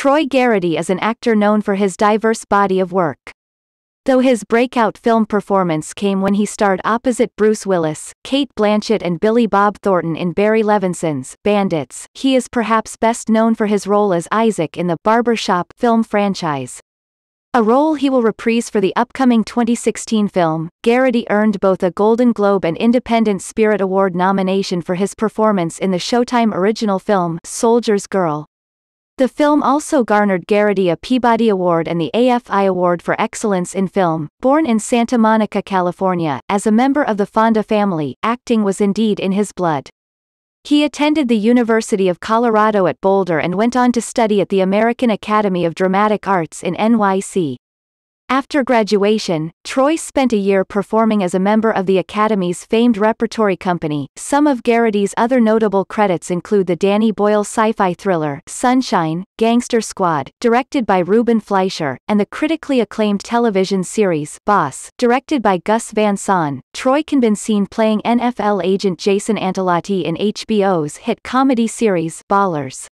Troy Garrity is an actor known for his diverse body of work. Though his breakout film performance came when he starred opposite Bruce Willis, Kate Blanchett and Billy Bob Thornton in Barry Levinson's Bandits, he is perhaps best known for his role as Isaac in the Barbershop film franchise. A role he will reprise for the upcoming 2016 film, Garrity earned both a Golden Globe and Independent Spirit Award nomination for his performance in the Showtime original film, Soldier's Girl. The film also garnered Garrity a Peabody Award and the AFI Award for Excellence in Film. Born in Santa Monica, California, as a member of the Fonda family, acting was indeed in his blood. He attended the University of Colorado at Boulder and went on to study at the American Academy of Dramatic Arts in NYC. After graduation, Troy spent a year performing as a member of the Academy's famed repertory company. Some of Garrity's other notable credits include the Danny Boyle sci-fi thriller Sunshine, Gangster Squad, directed by Ruben Fleischer, and the critically acclaimed television series Boss, directed by Gus Van Sant. Troy can be seen playing NFL agent Jason Antelotti in HBO's hit comedy series Ballers.